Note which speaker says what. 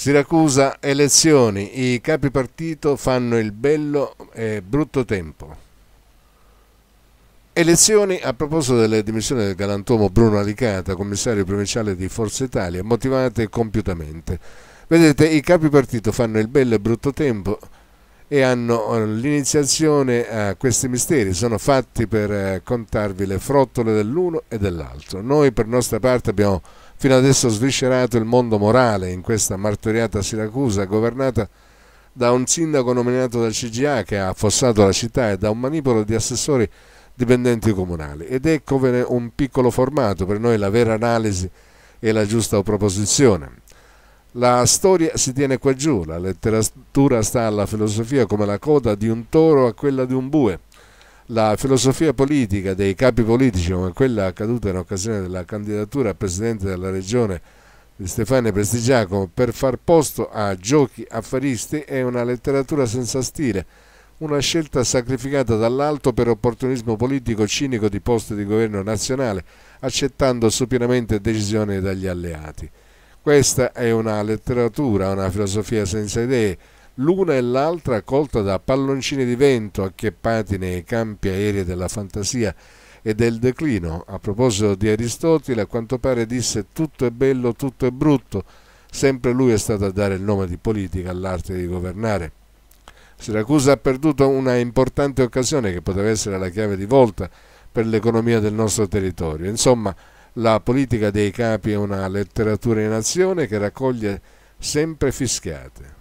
Speaker 1: Siracusa elezioni, i capi partito fanno il bello e brutto tempo. Elezioni a proposito delle dimissioni del galantuomo Bruno Alicata, commissario provinciale di Forza Italia, motivate compiutamente. Vedete, i capi partito fanno il bello e brutto tempo e hanno eh, l'iniziazione a questi misteri, sono fatti per eh, contarvi le frottole dell'uno e dell'altro. Noi per nostra parte abbiamo fino adesso sviscerato il mondo morale in questa martoriata Siracusa governata da un sindaco nominato dal CGA che ha affossato la città e da un manipolo di assessori dipendenti comunali. Ed eccovene un piccolo formato, per noi la vera analisi e la giusta proposizione. La storia si tiene qua giù, la letteratura sta alla filosofia come la coda di un toro a quella di un bue la filosofia politica dei capi politici come quella accaduta in occasione della candidatura a presidente della regione di Stefania Prestigiacomo per far posto a giochi affaristi è una letteratura senza stile, una scelta sacrificata dall'alto per opportunismo politico cinico di posti di governo nazionale, accettando supinamente decisioni dagli alleati. Questa è una letteratura, una filosofia senza idee, l'una e l'altra colta da palloncini di vento acchiappati nei campi aerei della fantasia e del declino. A proposito di Aristotile, a quanto pare disse tutto è bello, tutto è brutto, sempre lui è stato a dare il nome di politica all'arte di governare. Siracusa ha perduto una importante occasione che poteva essere la chiave di volta per l'economia del nostro territorio. Insomma, la politica dei capi è una letteratura in azione che raccoglie sempre fischiate.